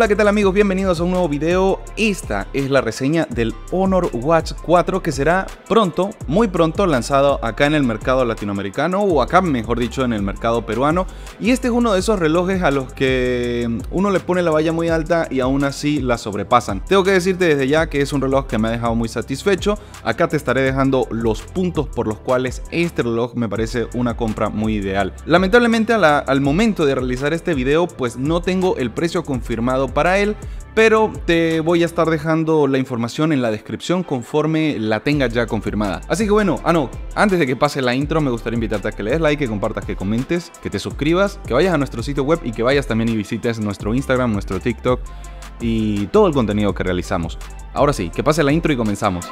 Hola, ¿qué tal amigos? Bienvenidos a un nuevo video. Esta es la reseña del Honor Watch 4 que será pronto, muy pronto, lanzado acá en el mercado latinoamericano o acá, mejor dicho, en el mercado peruano. Y este es uno de esos relojes a los que uno le pone la valla muy alta y aún así la sobrepasan. Tengo que decirte desde ya que es un reloj que me ha dejado muy satisfecho. Acá te estaré dejando los puntos por los cuales este reloj me parece una compra muy ideal. Lamentablemente al momento de realizar este video pues no tengo el precio confirmado para él, pero te voy a estar dejando la información en la descripción conforme la tenga ya confirmada. Así que bueno, ah no, antes de que pase la intro me gustaría invitarte a que le des like, que compartas, que comentes, que te suscribas, que vayas a nuestro sitio web y que vayas también y visites nuestro Instagram, nuestro TikTok y todo el contenido que realizamos. Ahora sí, que pase la intro y comenzamos.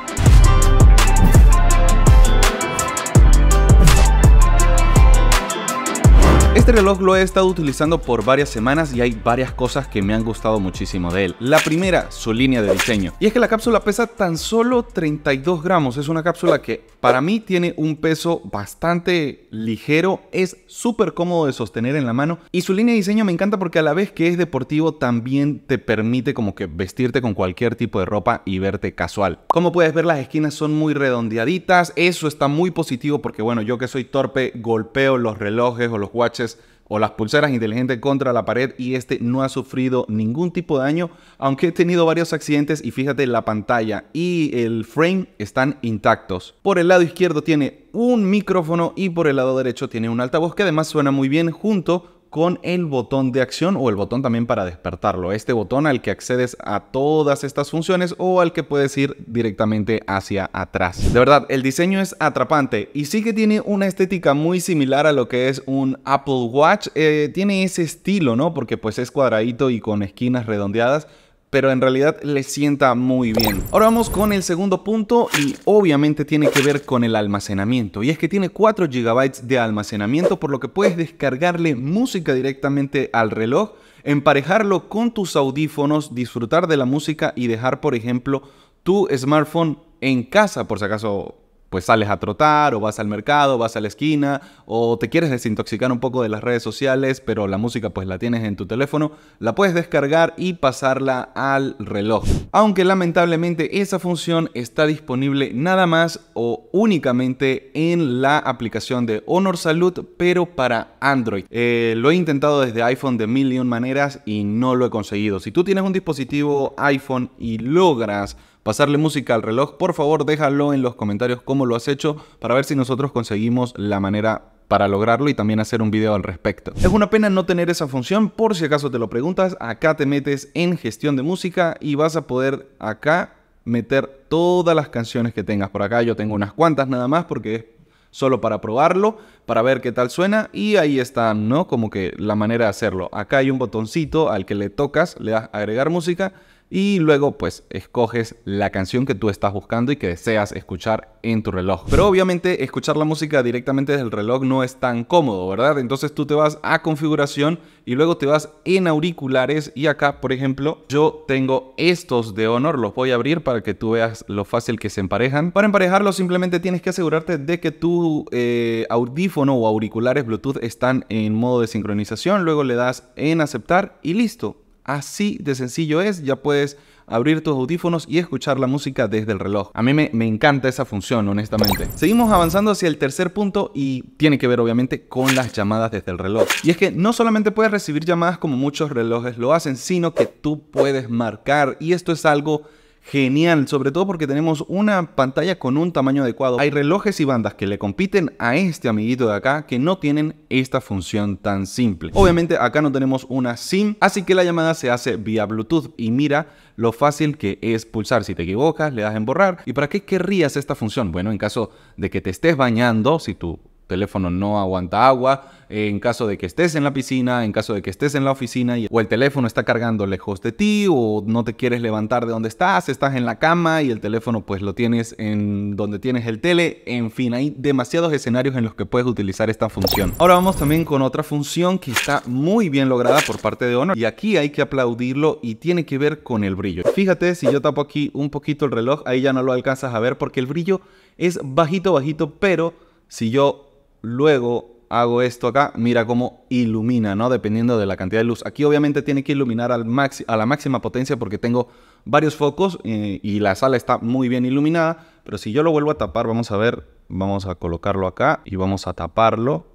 reloj lo he estado utilizando por varias semanas y hay varias cosas que me han gustado muchísimo de él. La primera, su línea de diseño. Y es que la cápsula pesa tan solo 32 gramos. Es una cápsula que para mí tiene un peso bastante ligero, es súper cómodo de sostener en la mano y su línea de diseño me encanta porque a la vez que es deportivo también te permite como que vestirte con cualquier tipo de ropa y verte casual. Como puedes ver las esquinas son muy redondeaditas, eso está muy positivo porque bueno, yo que soy torpe golpeo los relojes o los watches o las pulseras inteligentes contra la pared y este no ha sufrido ningún tipo de daño, aunque he tenido varios accidentes y fíjate la pantalla y el frame están intactos. Por el lado izquierdo tiene un micrófono y por el lado derecho tiene un altavoz que además suena muy bien junto con el botón de acción o el botón también para despertarlo. Este botón al que accedes a todas estas funciones o al que puedes ir directamente hacia atrás. De verdad, el diseño es atrapante y sí que tiene una estética muy similar a lo que es un Apple Watch. Eh, tiene ese estilo, ¿no? Porque pues es cuadradito y con esquinas redondeadas pero en realidad le sienta muy bien. Ahora vamos con el segundo punto y obviamente tiene que ver con el almacenamiento. Y es que tiene 4 GB de almacenamiento, por lo que puedes descargarle música directamente al reloj, emparejarlo con tus audífonos, disfrutar de la música y dejar, por ejemplo, tu smartphone en casa, por si acaso pues sales a trotar o vas al mercado, vas a la esquina o te quieres desintoxicar un poco de las redes sociales, pero la música pues la tienes en tu teléfono, la puedes descargar y pasarla al reloj. Aunque lamentablemente esa función está disponible nada más o únicamente en la aplicación de Honor Salud, pero para Android. Eh, lo he intentado desde iPhone de mil y un maneras y no lo he conseguido. Si tú tienes un dispositivo iPhone y logras pasarle música al reloj, por favor déjalo en los comentarios cómo lo has hecho para ver si nosotros conseguimos la manera para lograrlo y también hacer un video al respecto. Es una pena no tener esa función, por si acaso te lo preguntas, acá te metes en gestión de música y vas a poder acá meter todas las canciones que tengas por acá. Yo tengo unas cuantas nada más porque es solo para probarlo, para ver qué tal suena y ahí está, ¿no? Como que la manera de hacerlo. Acá hay un botoncito al que le tocas, le das agregar música y luego pues escoges la canción que tú estás buscando y que deseas escuchar en tu reloj. Pero obviamente escuchar la música directamente desde el reloj no es tan cómodo, ¿verdad? Entonces tú te vas a configuración y luego te vas en auriculares y acá, por ejemplo, yo tengo estos de Honor, los voy a abrir para que tú veas lo fácil que se emparejan. Para emparejarlos simplemente tienes que asegurarte de que tu eh, audífono o auriculares Bluetooth están en modo de sincronización, luego le das en aceptar y listo Así de sencillo es, ya puedes abrir tus audífonos y escuchar la música desde el reloj. A mí me, encanta esa función, honestamente. Seguimos avanzando hacia el tercer punto y tiene que ver obviamente con las llamadas desde el reloj. Y es que no solamente puedes recibir llamadas como muchos relojes lo hacen, sino que tú puedes marcar y esto es algo genial, sobre todo porque tenemos una pantalla con un tamaño adecuado. Hay relojes y bandas que le compiten a este amiguito de acá que no tienen esta función tan simple. Obviamente acá no tenemos una SIM, así que la llamada se hace vía Bluetooth y mira lo fácil que es pulsar. Si te equivocas, le das en borrar. ¿Y para qué querrías esta función? Bueno, en caso de que te estés bañando, si tú teléfono no aguanta agua, en caso de que estés en la piscina, en caso de que estés en la oficina y, o el teléfono está cargando lejos de ti o no te quieres levantar de donde estás, estás en la cama y el teléfono pues lo tienes en donde tienes el tele, en fin, hay demasiados escenarios en los que puedes utilizar esta función. Ahora vamos también con otra función que está muy bien lograda por parte de Honor y aquí hay que aplaudirlo y tiene que ver con el brillo. Fíjate si yo tapo aquí un poquito el reloj, ahí ya no lo alcanzas a ver porque el brillo es bajito, bajito, pero si yo luego hago esto acá, mira cómo ilumina, ¿no? Dependiendo de la cantidad de luz. Aquí obviamente tiene que iluminar al a la máxima potencia porque tengo varios focos eh, y la sala está muy bien iluminada. Pero si yo lo vuelvo a tapar, vamos a ver, vamos a colocarlo acá y vamos a taparlo.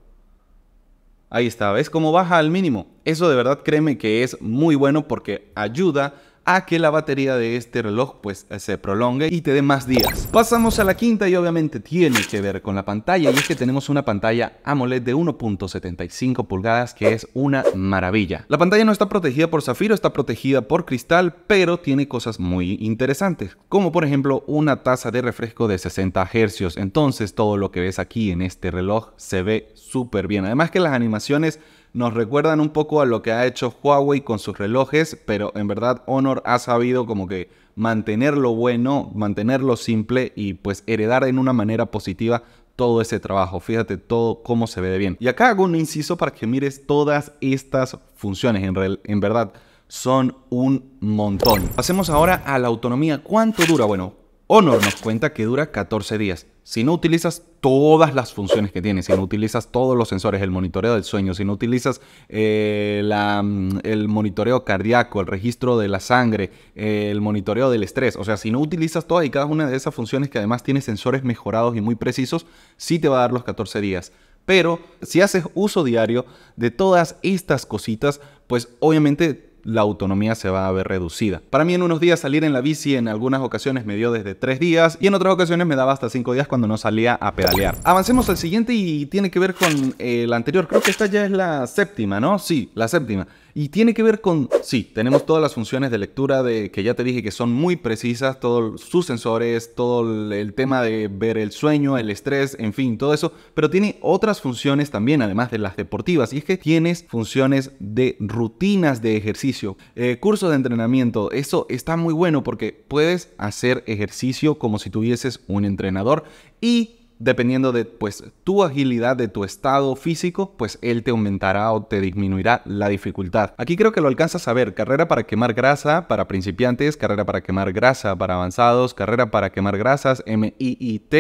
Ahí está, ¿ves cómo baja al mínimo? Eso de verdad créeme que es muy bueno porque ayuda a que la batería de este reloj pues se prolongue y te dé más días. Pasamos a la quinta y obviamente tiene que ver con la pantalla y es que tenemos una pantalla AMOLED de 1.75 pulgadas que es una maravilla. La pantalla no está protegida por zafiro, está protegida por cristal, pero tiene cosas muy interesantes, como por ejemplo una tasa de refresco de 60 Hz. Entonces todo lo que ves aquí en este reloj se ve súper bien. Además que las animaciones nos recuerdan un poco a lo que ha hecho Huawei con sus relojes, pero en verdad Honor ha sabido como que mantenerlo bueno, mantenerlo simple y pues heredar en una manera positiva todo ese trabajo. Fíjate todo cómo se ve de bien. Y acá hago un inciso para que mires todas estas funciones. En, en verdad, son un montón. Pasemos ahora a la autonomía. ¿Cuánto dura? Bueno, Honor nos cuenta que dura 14 días. Si no utilizas todas las funciones que tiene, si no utilizas todos los sensores, el monitoreo del sueño, si no utilizas eh, mm, el monitoreo cardíaco, el registro de la sangre, eh, el monitoreo del estrés, o sea, si no utilizas todas y cada una de esas funciones que además tiene sensores mejorados y muy precisos, sí te va a dar los 14 días. Pero si haces uso diario de todas estas cositas, pues obviamente la autonomía se va a ver reducida. Para mí en unos días salir en la bici en algunas ocasiones me dio desde 3 días y en otras ocasiones me daba hasta 5 días cuando no salía a pedalear. Avancemos al siguiente y tiene que ver con el eh, anterior. Creo que esta ya es la séptima, ¿no? Sí, la séptima. Y tiene que ver con, sí, tenemos todas las funciones de lectura de que ya te dije que son muy precisas, todos sus sensores, todo el tema de ver el sueño, el estrés, en fin, todo eso, pero tiene otras funciones también, además de las deportivas, y es que tienes funciones de rutinas de ejercicio, curso eh, cursos de entrenamiento, eso está muy bueno porque puedes hacer ejercicio como si tuvieses un entrenador y dependiendo de pues tu agilidad, de tu estado físico, pues él te aumentará o te disminuirá la dificultad. Aquí creo que lo alcanzas a ver, carrera para quemar grasa para principiantes, carrera para quemar grasa para avanzados, carrera para quemar grasas, MIIT.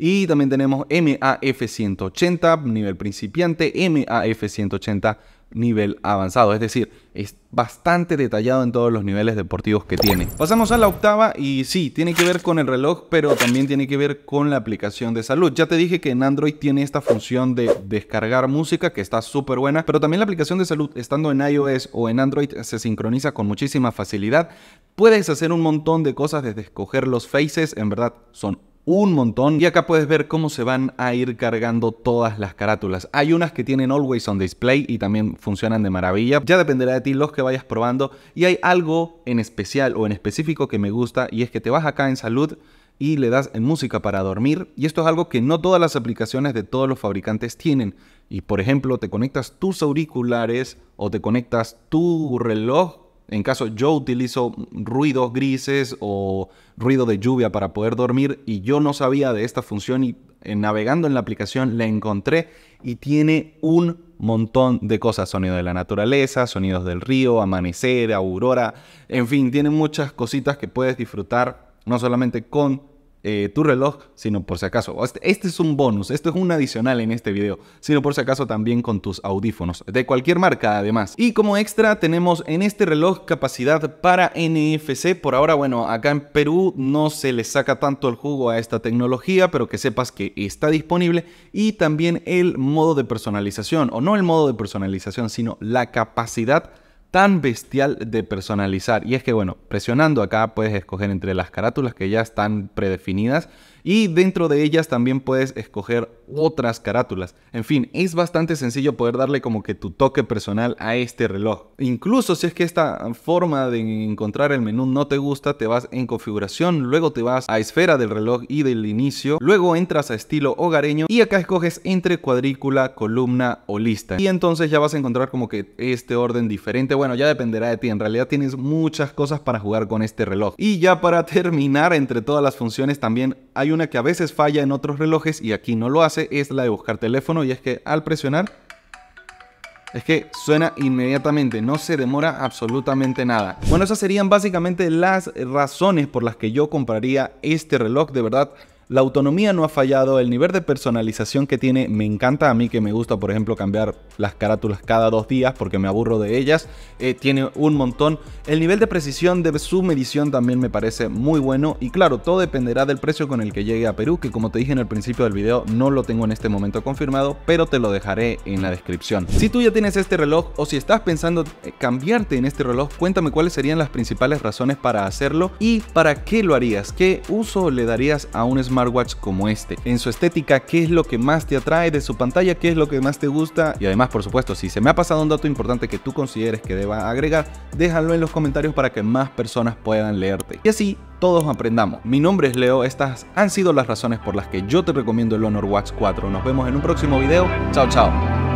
Y también tenemos MAF 180, nivel principiante, MAF 180 nivel avanzado, es decir, es bastante detallado en todos los niveles deportivos que tiene. Pasamos a la octava y sí, tiene que ver con el reloj, pero también tiene que ver con la aplicación de salud. Ya te dije que en Android tiene esta función de descargar música que está súper buena, pero también la aplicación de salud estando en iOS o en Android se sincroniza con muchísima facilidad. Puedes hacer un montón de cosas desde escoger los faces, en verdad son un montón. Y acá puedes ver cómo se van a ir cargando todas las carátulas. Hay unas que tienen Always on Display y también funcionan de maravilla. Ya dependerá de ti los que vayas probando. Y hay algo en especial o en específico que me gusta y es que te vas acá en salud y le das en música para dormir. Y esto es algo que no todas las aplicaciones de todos los fabricantes tienen. Y por ejemplo, te conectas tus auriculares o te conectas tu reloj en caso, yo utilizo ruidos grises o ruido de lluvia para poder dormir y yo no sabía de esta función y eh, navegando en la aplicación la encontré y tiene un montón de cosas, sonido de la naturaleza, sonidos del río, amanecer, aurora, en fin, tiene muchas cositas que puedes disfrutar no solamente con eh, tu reloj, sino por si acaso. Este, este, es un bonus, esto es un adicional en este video, sino por si acaso también con tus audífonos, de cualquier marca además. Y como extra tenemos en este reloj capacidad para NFC, por ahora bueno, acá en Perú no se le saca tanto el jugo a esta tecnología, pero que sepas que está disponible y también el modo de personalización, o no el modo de personalización, sino la capacidad tan bestial de personalizar. Y es que, bueno, presionando acá puedes escoger entre las carátulas que ya están predefinidas y dentro de ellas también puedes escoger otras carátulas. En fin, es bastante sencillo poder darle como que tu toque personal a este reloj. Incluso si es que esta forma de encontrar el menú no te gusta, te vas en configuración, luego te vas a esfera del reloj y del inicio, luego entras a estilo hogareño y acá escoges entre cuadrícula, columna o lista. Y entonces ya vas a encontrar como que este orden diferente. Bueno, ya dependerá de ti. En realidad tienes muchas cosas para jugar con este reloj. Y ya para terminar, entre todas las funciones también hay una que a veces falla en otros relojes y aquí no lo hace, es la de buscar teléfono y es que al presionar es que suena inmediatamente, no se demora absolutamente nada. Bueno, esas serían básicamente las razones por las que yo compraría este reloj, de verdad. La autonomía no ha fallado, el nivel de personalización que tiene me encanta, a mí que me gusta por ejemplo cambiar las carátulas cada dos días porque me aburro de ellas, eh, tiene un montón. El nivel de precisión de su medición también me parece muy bueno y claro, todo dependerá del precio con el que llegue a Perú, que como te dije en el principio del video no lo tengo en este momento confirmado, pero te lo dejaré en la descripción. Si tú ya tienes este reloj o si estás pensando eh, cambiarte en este reloj, cuéntame cuáles serían las principales razones para hacerlo y para qué lo harías, qué uso le darías a un smartphone smartwatch como este. En su estética, ¿qué es lo que más te atrae de su pantalla? ¿Qué es lo que más te gusta? Y además, por supuesto, si se me ha pasado un dato importante que tú consideres que deba agregar, déjalo en los comentarios para que más personas puedan leerte. Y así todos aprendamos. Mi nombre es Leo, estas han sido las razones por las que yo te recomiendo el Honor Watch 4. Nos vemos en un próximo video. Chao, chao.